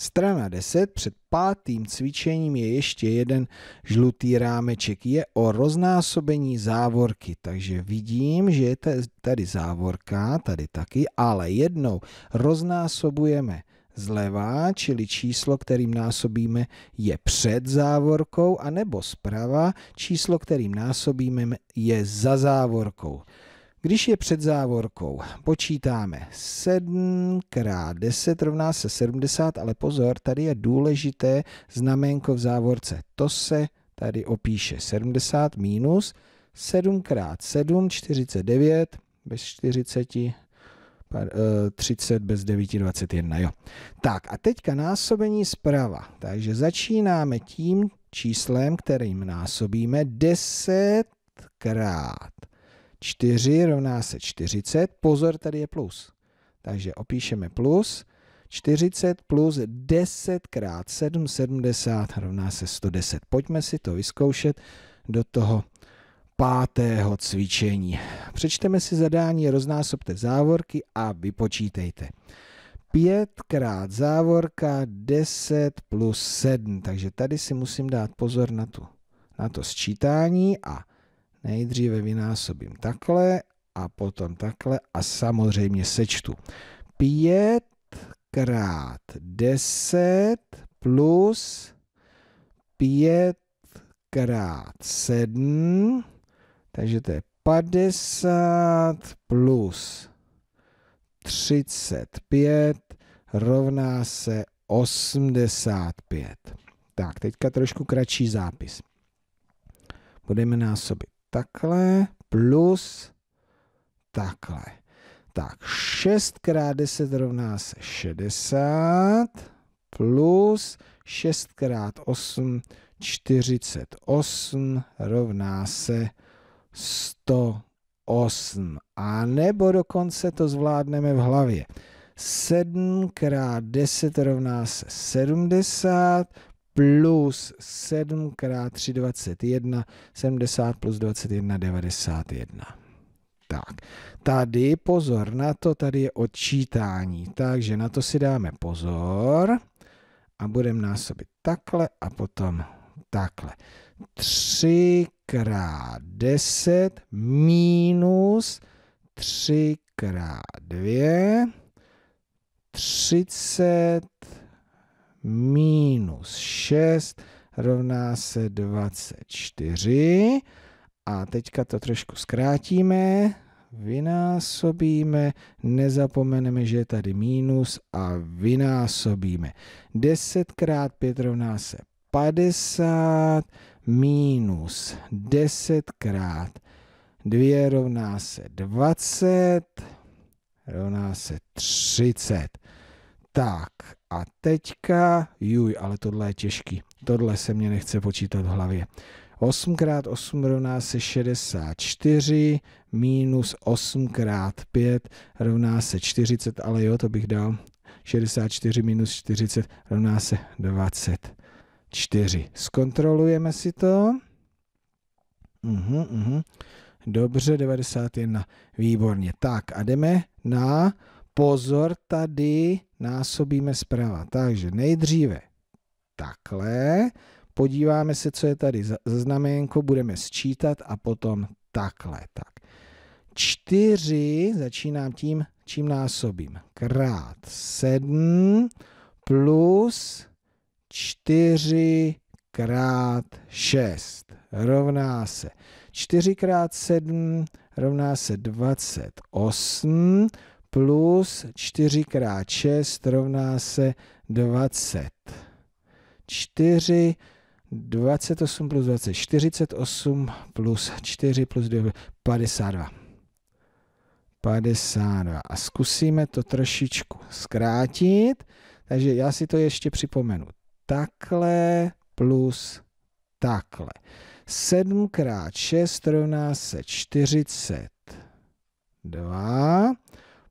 Strana 10 před pátým cvičením je ještě jeden žlutý rámeček. Je o roznásobení závorky, takže vidím, že je tady závorka, tady taky, ale jednou roznásobujeme zleva, čili číslo, kterým násobíme, je před závorkou, anebo zprava, číslo, kterým násobíme, je za závorkou. Když je před závorkou, počítáme 7 krát 10 rovná se 70, ale pozor, tady je důležité znaménko v závorce. To se tady opíše 70 minus 7 krát 7, 49, bez 40, 30 eh, bez 9, 21, jo. Tak a teďka násobení zprava. Takže začínáme tím číslem, kterým násobíme 10 krát 4 rovná se 40, pozor, tady je plus. Takže opíšeme plus, 40 plus 10 krát 7, 70 rovná se 110. Pojďme si to vyzkoušet do toho pátého cvičení. Přečteme si zadání, roznásobte závorky a vypočítejte. 5 krát závorka 10 plus 7, takže tady si musím dát pozor na, tu, na to sčítání a Nejdříve vynásobím takhle a potom takhle a samozřejmě sečtu. 5 krát 10 plus 5 krát 7, takže to je 50 plus 35 rovná se 85. Tak, teďka trošku kratší zápis. Budeme násobit takhle plus takhle. Tak 6 x 10 rovná se 60 plus 6 x 8 48 rovná se 108. A nebo dokonce to zvládneme v hlavě. 7 x 10 rovná se 70 plus 7 krát 3, 21, 70 plus 21, 91. Tak, tady pozor na to, tady je odčítání, takže na to si dáme pozor a budeme násobit takhle a potom takhle. 3 krát 10 minus 3 krát 2, 30 minus 6 rovná se 24. A teďka to trošku zkrátíme, vynásobíme, nezapomeneme, že je tady minus a vynásobíme. 10 krát 5 rovná se 50, minus 10 krát 2 rovná se 20, rovná se 30. Tak a teďka, juj, ale tohle je těžký. Tohle se mě nechce počítat v hlavě. 8 x 8 rovná se 64, minus 8 x 5 rovná se 40, ale jo, to bych dal. 64 minus 40 rovná se 24. Zkontrolujeme si to. Uhum, uhum. Dobře, 91. Výborně. Tak a jdeme na pozor tady násobíme zprava. Takže nejdříve takhle, podíváme se, co je tady za znamenko, budeme sčítat a potom takhle. Tak. 4 začínám tím, čím násobím. Krát 7 plus 4 krát 6 rovná se 4 krát 7 rovná se 28 plus 4 krát 6 rovná se 20. 4, 28 plus 20, 48 plus 4 plus 2, 52. 52. A zkusíme to trošičku zkrátit. Takže já si to ještě připomenu. Takhle plus takhle. 7 krát 6 rovná se 42.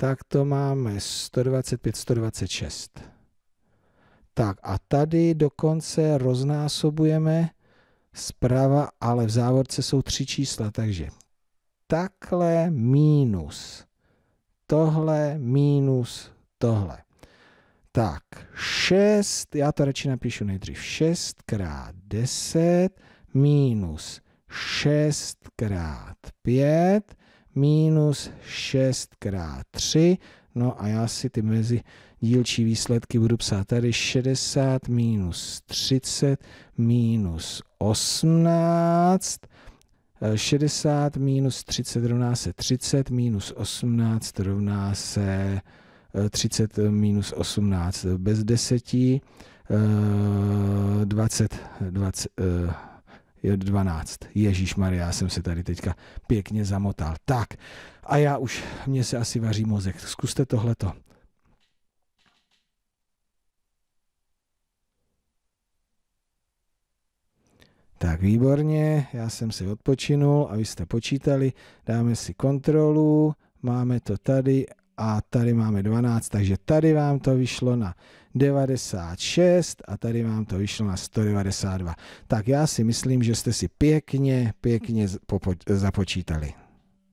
tak to máme 125, 126. Tak a tady dokonce roznásobujeme zprava, ale v závorce jsou tři čísla, takže takhle mínus tohle mínus tohle. Tak, 6, já to radši napíšu nejdřív, 6 krát 10 mínus 6 krát 5 minus 6 krát 3. No a já si ty mezi dílčí výsledky budu psát tady 60 minus 30 minus 18. 60 eh, minus 30 rovná se 30, minus 18 rovná se 30 eh, minus 18 bez 10, 20, 20, 12. Ježíš Maria, já jsem se tady teďka pěkně zamotal. Tak, a já už, mě se asi vaří mozek. Zkuste tohleto. Tak výborně, já jsem si odpočinul a vy jste počítali. Dáme si kontrolu, máme to tady a tady máme 12, takže tady vám to vyšlo na 96 a tady vám to vyšlo na 192. Tak já si myslím, že jste si pěkně, pěkně započítali.